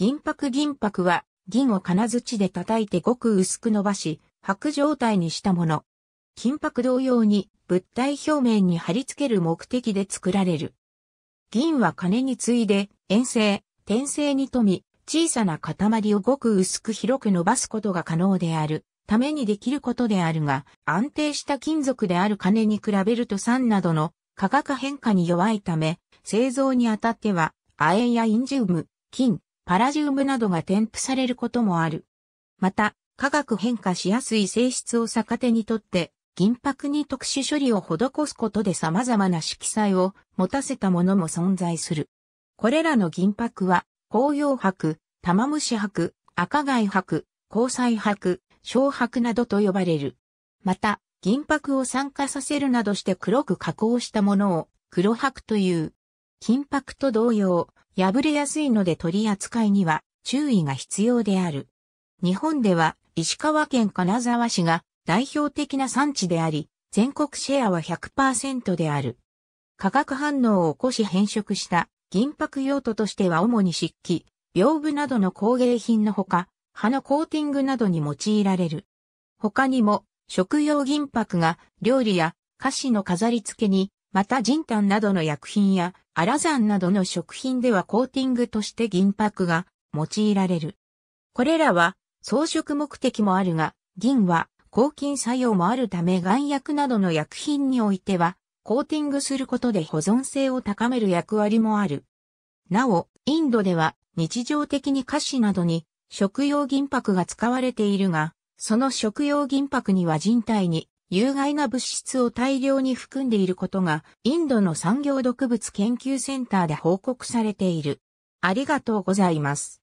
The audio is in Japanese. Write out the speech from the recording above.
銀箔銀箔は、銀を金槌で叩いてごく薄く伸ばし、白状態にしたもの。金箔同様に物体表面に貼り付ける目的で作られる。銀は金に次いで、遠征、転生に富み、小さな塊をごく薄く広く伸ばすことが可能である。ためにできることであるが、安定した金属である金に比べると酸などの価格変化に弱いため、製造にあたっては、亜鉛やインジウム、金、パラジウムなどが添付されることもある。また、化学変化しやすい性質を逆手にとって、銀箔に特殊処理を施すことで様々な色彩を持たせたものも存在する。これらの銀箔は、紅葉箔、玉虫箔、赤貝箔、交彩箔、小箔などと呼ばれる。また、銀箔を酸化させるなどして黒く加工したものを黒箔という。金箔と同様、破れやすいので取り扱いには注意が必要である。日本では石川県金沢市が代表的な産地であり、全国シェアは100%である。化学反応を起こし変色した銀箔用途としては主に漆器、屏風などの工芸品のほか、葉のコーティングなどに用いられる。他にも食用銀箔が料理や菓子の飾り付けにまた人炭などの薬品やアラザンなどの食品ではコーティングとして銀箔が用いられる。これらは装飾目的もあるが、銀は抗菌作用もあるため岩薬などの薬品においては、コーティングすることで保存性を高める役割もある。なお、インドでは日常的に菓子などに食用銀箔が使われているが、その食用銀箔には人体に有害な物質を大量に含んでいることが、インドの産業毒物研究センターで報告されている。ありがとうございます。